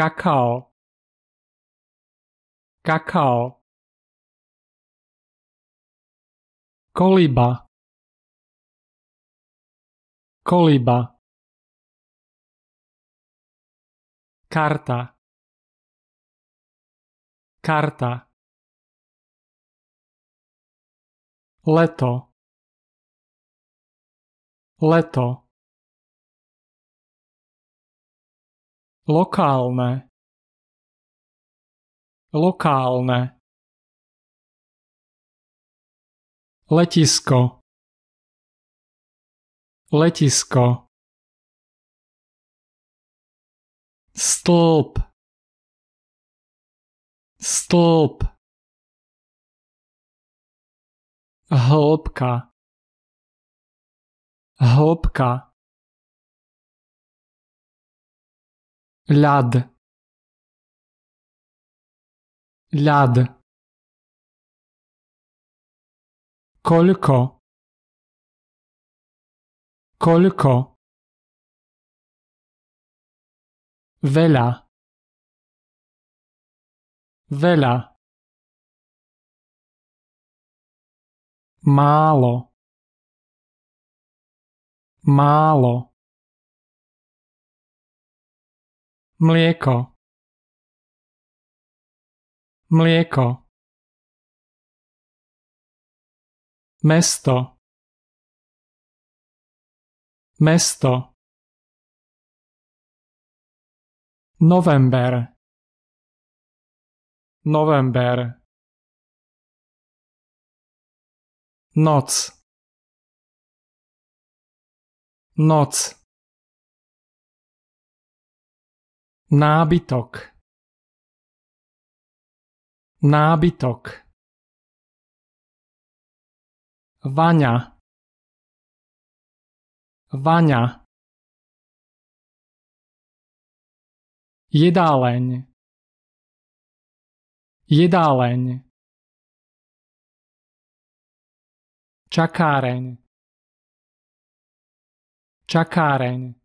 Kakao. Kakao. Koliba. Koliba. Karta. Karta. Leto. Leto. lokálne lokálne letisko letisko stĺp stĺp hĺbka hĺbka ľad ľad koľko koľko veľa veľa málo málo mlieko mlieko mesto mesto november november noc noc Nábytok Nábytok Vaňa Vaňa Jedáleň Jedáleň Čakáreň Čakáreň